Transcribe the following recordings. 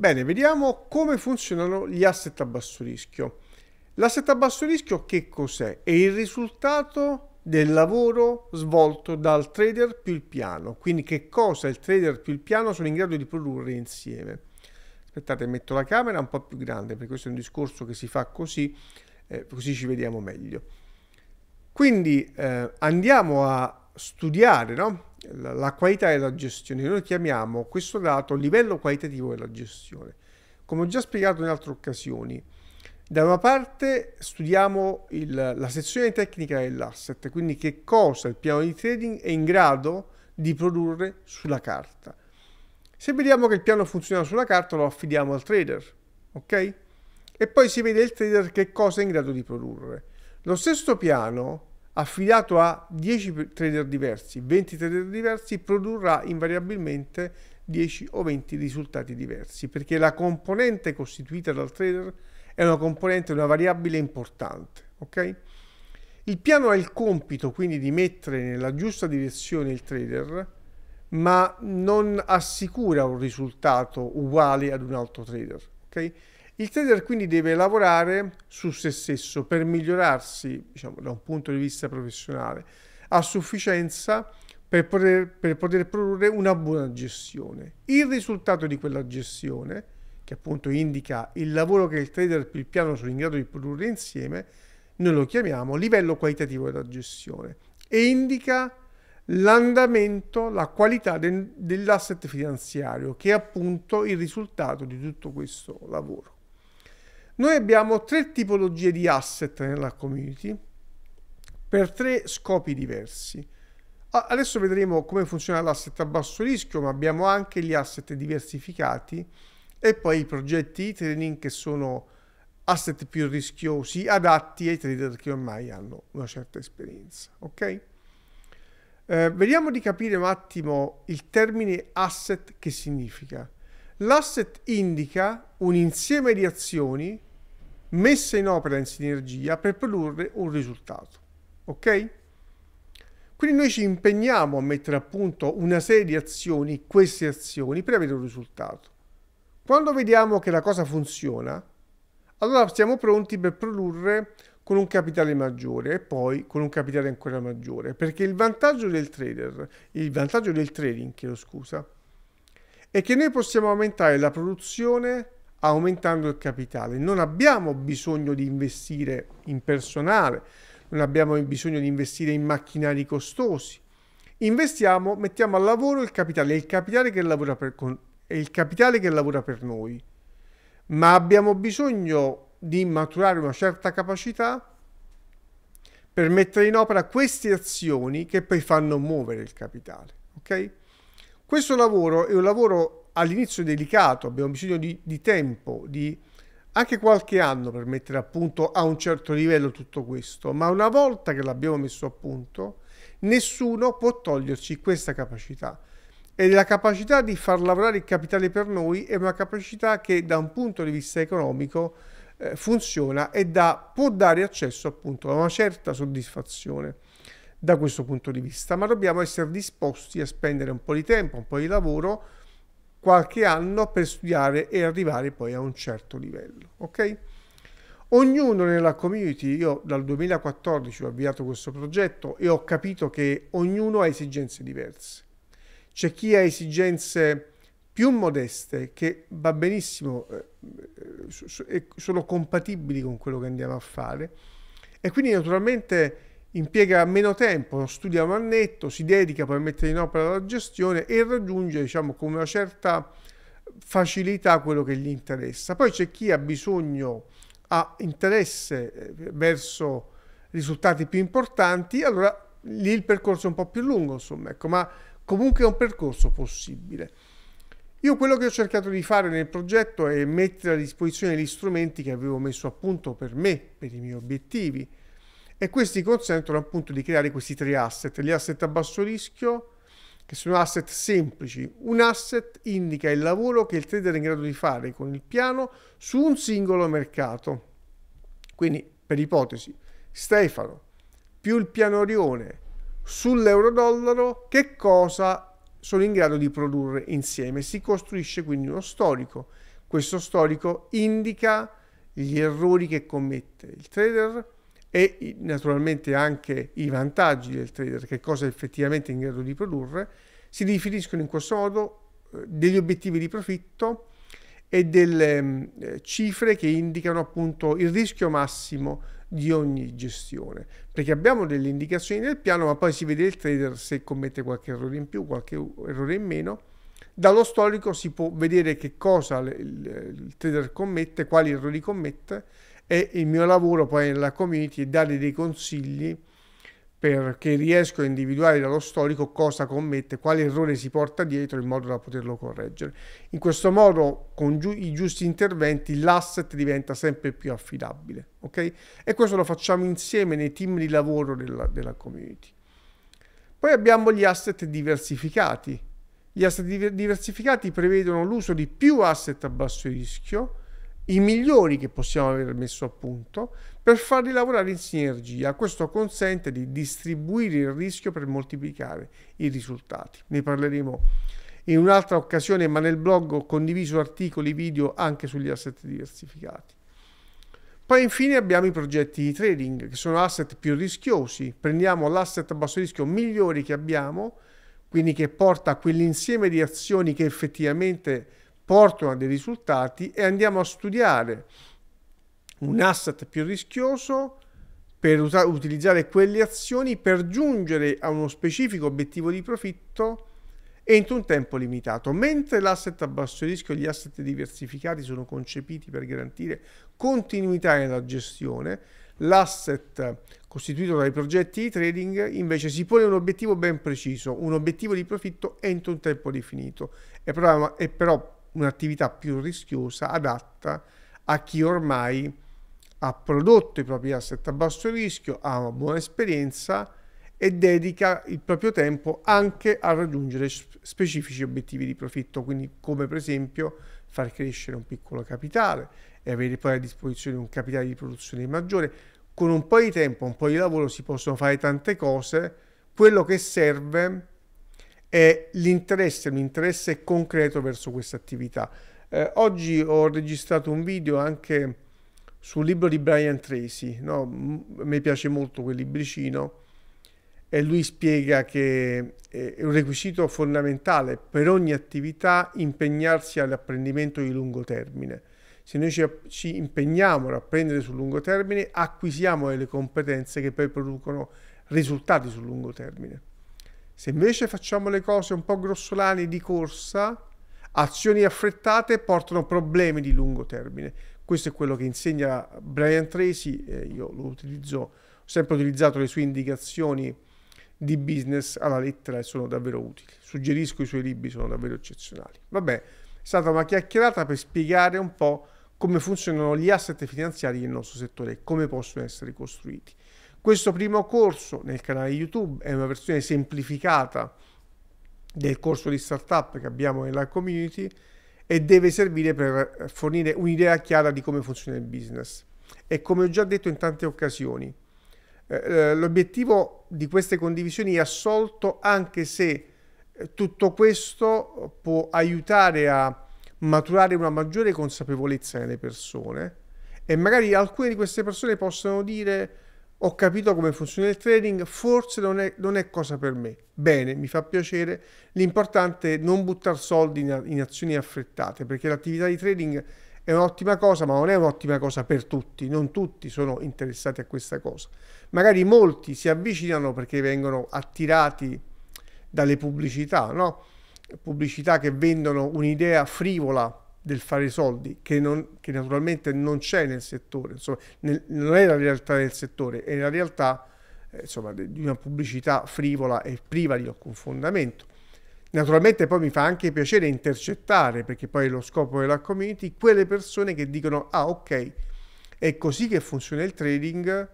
Bene, vediamo come funzionano gli asset a basso rischio. L'asset a basso rischio che cos'è? È il risultato del lavoro svolto dal trader più il piano. Quindi che cosa il trader più il piano sono in grado di produrre insieme. Aspettate, metto la camera un po' più grande perché questo è un discorso che si fa così, eh, così ci vediamo meglio. Quindi eh, andiamo a studiare no? la qualità della gestione. Noi chiamiamo questo dato livello qualitativo della gestione. Come ho già spiegato in altre occasioni, da una parte studiamo il, la sezione tecnica dell'asset, quindi che cosa il piano di trading è in grado di produrre sulla carta. Se vediamo che il piano funziona sulla carta lo affidiamo al trader, ok? E poi si vede il trader che cosa è in grado di produrre. Lo stesso piano affidato a 10 trader diversi, 20 trader diversi, produrrà invariabilmente 10 o 20 risultati diversi, perché la componente costituita dal trader è una componente, una variabile importante. Okay? Il piano ha il compito quindi di mettere nella giusta direzione il trader, ma non assicura un risultato uguale ad un altro trader. Okay? Il trader quindi deve lavorare su se stesso per migliorarsi, diciamo, da un punto di vista professionale, a sufficienza per poter, per poter produrre una buona gestione. Il risultato di quella gestione, che appunto indica il lavoro che il trader e il piano sono in grado di produrre insieme, noi lo chiamiamo livello qualitativo della gestione e indica l'andamento, la qualità de dell'asset finanziario che è appunto il risultato di tutto questo lavoro. Noi abbiamo tre tipologie di asset nella community per tre scopi diversi. Adesso vedremo come funziona l'asset a basso rischio, ma abbiamo anche gli asset diversificati e poi i progetti e-trading che sono asset più rischiosi, adatti ai trader che ormai hanno una certa esperienza. Ok? Eh, vediamo di capire un attimo il termine asset che significa. L'asset indica un insieme di azioni messa in opera in sinergia per produrre un risultato. Ok? Quindi noi ci impegniamo a mettere a punto una serie di azioni, queste azioni, per avere un risultato. Quando vediamo che la cosa funziona, allora siamo pronti per produrre con un capitale maggiore e poi con un capitale ancora maggiore, perché il vantaggio del trader, il vantaggio del trading, chiedo scusa, è che noi possiamo aumentare la produzione aumentando il capitale. Non abbiamo bisogno di investire in personale, non abbiamo bisogno di investire in macchinari costosi. Investiamo, mettiamo al lavoro il capitale, è il capitale che lavora per, è il capitale che lavora per noi, ma abbiamo bisogno di maturare una certa capacità per mettere in opera queste azioni che poi fanno muovere il capitale. Okay? Questo lavoro è un lavoro all'inizio è delicato, abbiamo bisogno di, di tempo, di anche qualche anno per mettere a punto a un certo livello tutto questo, ma una volta che l'abbiamo messo a punto, nessuno può toglierci questa capacità. E la capacità di far lavorare il capitale per noi è una capacità che da un punto di vista economico eh, funziona e da, può dare accesso appunto a una certa soddisfazione da questo punto di vista, ma dobbiamo essere disposti a spendere un po' di tempo, un po' di lavoro qualche anno per studiare e arrivare poi a un certo livello. Ok? Ognuno nella community, io dal 2014 ho avviato questo progetto e ho capito che ognuno ha esigenze diverse. C'è chi ha esigenze più modeste che va benissimo, eh, eh sono compatibili con quello che andiamo a fare e quindi naturalmente impiega meno tempo, studia un annetto, si dedica poi a mettere in opera la gestione e raggiunge diciamo, con una certa facilità quello che gli interessa. Poi c'è chi ha bisogno, ha interesse eh, verso risultati più importanti, allora lì il percorso è un po' più lungo, insomma, ecco, ma comunque è un percorso possibile. Io quello che ho cercato di fare nel progetto è mettere a disposizione gli strumenti che avevo messo a punto per me, per i miei obiettivi, e questi consentono appunto di creare questi tre asset, gli asset a basso rischio che sono asset semplici. Un asset indica il lavoro che il trader è in grado di fare con il piano su un singolo mercato. Quindi per ipotesi, Stefano più il piano Orione sull'euro-dollaro che cosa sono in grado di produrre insieme. Si costruisce quindi uno storico. Questo storico indica gli errori che commette il trader, e naturalmente anche i vantaggi del trader, che cosa è effettivamente in grado di produrre, si definiscono in questo modo eh, degli obiettivi di profitto e delle mm, eh, cifre che indicano appunto il rischio massimo di ogni gestione perché abbiamo delle indicazioni nel piano ma poi si vede il trader se commette qualche errore in più qualche errore in meno dallo storico si può vedere che cosa il, trader commette quali errori commette e il mio lavoro poi nella community è dare dei consigli perché riesco a individuare dallo storico cosa commette, quale errore si porta dietro in modo da poterlo correggere. In questo modo, con giu i giusti interventi, l'asset diventa sempre più affidabile. Okay? E questo lo facciamo insieme nei team di lavoro della, della community. Poi abbiamo gli asset diversificati. Gli asset diversificati prevedono l'uso di più asset a basso rischio, i migliori che possiamo aver messo a punto per farli lavorare in sinergia. Questo consente di distribuire il rischio per moltiplicare i risultati. Ne parleremo in un'altra occasione, ma nel blog ho condiviso articoli, video anche sugli asset diversificati. Poi infine abbiamo i progetti di trading, che sono asset più rischiosi. Prendiamo l'asset a basso rischio migliore che abbiamo, quindi che porta quell'insieme di azioni che effettivamente portano a dei risultati e andiamo a studiare un asset più rischioso per utilizzare quelle azioni per giungere a uno specifico obiettivo di profitto entro un tempo limitato. Mentre l'asset a basso rischio e gli asset diversificati sono concepiti per garantire continuità nella gestione, l'asset costituito dai progetti di trading invece si pone un obiettivo ben preciso, un obiettivo di profitto entro un tempo definito. E però, e però un'attività più rischiosa adatta a chi ormai ha prodotto i propri asset a basso rischio, ha una buona esperienza e dedica il proprio tempo anche a raggiungere specifici obiettivi di profitto, quindi come per esempio far crescere un piccolo capitale e avere poi a disposizione un capitale di produzione maggiore. Con un po' di tempo, un po' di lavoro si possono fare tante cose, quello che serve è l'interesse, un interesse concreto verso questa attività. Eh, oggi ho registrato un video anche sul libro di Brian Tracy, no? mi piace molto quel libricino, e lui spiega che è un requisito fondamentale per ogni attività impegnarsi all'apprendimento di lungo termine. Se noi ci, ci impegniamo ad apprendere sul lungo termine, acquisiamo le competenze che poi producono risultati sul lungo termine. Se invece facciamo le cose un po' grossolane di corsa, azioni affrettate portano problemi di lungo termine. Questo è quello che insegna Brian Tracy, eh, io lo utilizzo, ho sempre utilizzato le sue indicazioni di business alla lettera e sono davvero utili. Suggerisco i suoi libri, sono davvero eccezionali. Vabbè, è stata una chiacchierata per spiegare un po' come funzionano gli asset finanziari nel nostro settore e come possono essere costruiti. Questo primo corso nel canale YouTube è una versione semplificata del corso di startup che abbiamo nella community e deve servire per fornire un'idea chiara di come funziona il business. E come ho già detto in tante occasioni, eh, eh l'obiettivo di queste condivisioni è assolto anche se eh, tutto questo può aiutare a maturare una maggiore consapevolezza nelle persone e magari alcune di queste persone possono dire ho capito come funziona il trading, forse non è, non è, cosa per me. Bene, mi fa piacere. L'importante è non buttare soldi in, in azioni affrettate, perché l'attività di trading è un'ottima cosa, ma non è un'ottima cosa per tutti. Non tutti sono interessati a questa cosa. Magari molti si avvicinano perché vengono attirati dalle pubblicità, no? pubblicità che vendono un'idea frivola del fare i soldi, che, non, che naturalmente non c'è nel settore, insomma, nel, non è la realtà del settore, è la realtà eh, insomma, di una pubblicità frivola e priva di alcun fondamento. Naturalmente poi mi fa anche piacere intercettare, perché poi è lo scopo della community, quelle persone che dicono, ah ok, è così che funziona il trading,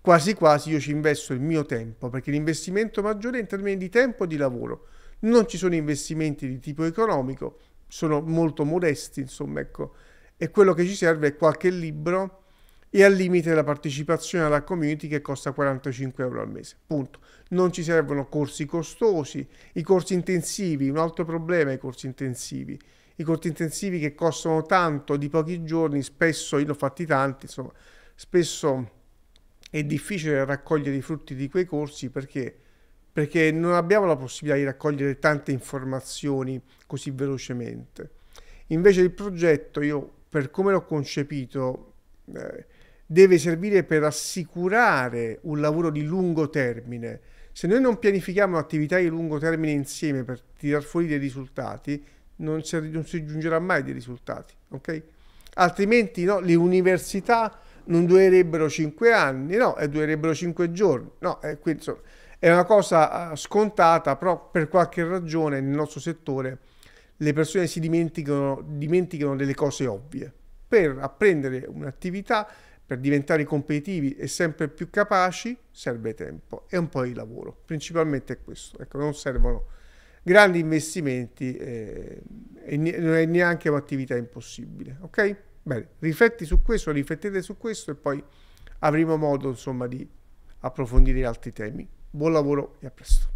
quasi quasi io ci investo il mio tempo, perché l'investimento maggiore è in termini di tempo e di lavoro. Non ci sono investimenti di tipo economico, sono molto modesti, insomma, ecco. E quello che ci serve è qualche libro e al limite la partecipazione alla community che costa 45 euro al mese, punto. Non ci servono corsi costosi, i corsi intensivi, un altro problema è i corsi intensivi. I corsi intensivi che costano tanto di pochi giorni, spesso, io ne ho fatti tanti, insomma, spesso è difficile raccogliere i frutti di quei corsi perché perché non abbiamo la possibilità di raccogliere tante informazioni così velocemente. Invece il progetto, io per come l'ho concepito, eh, deve servire per assicurare un lavoro di lungo termine. Se noi non pianifichiamo attività di lungo termine insieme per tirar fuori dei risultati, non si, non si giungerà mai dei risultati, ok? Altrimenti no, le università non durerebbero cinque anni, no, e durerebbero cinque giorni, no, eh, quindi, insomma, è una cosa eh, scontata, però per qualche ragione nel nostro settore le persone si dimenticano, dimenticano delle cose ovvie. Per apprendere un'attività, per diventare competitivi e sempre più capaci, serve tempo e un po' di lavoro. Principalmente è questo. Ecco, non servono grandi investimenti eh, e non è neanche un'attività impossibile. Ok? Bene, rifletti su questo, riflettete su questo e poi avremo modo insomma di approfondire altri temi buon lavoro e a presto.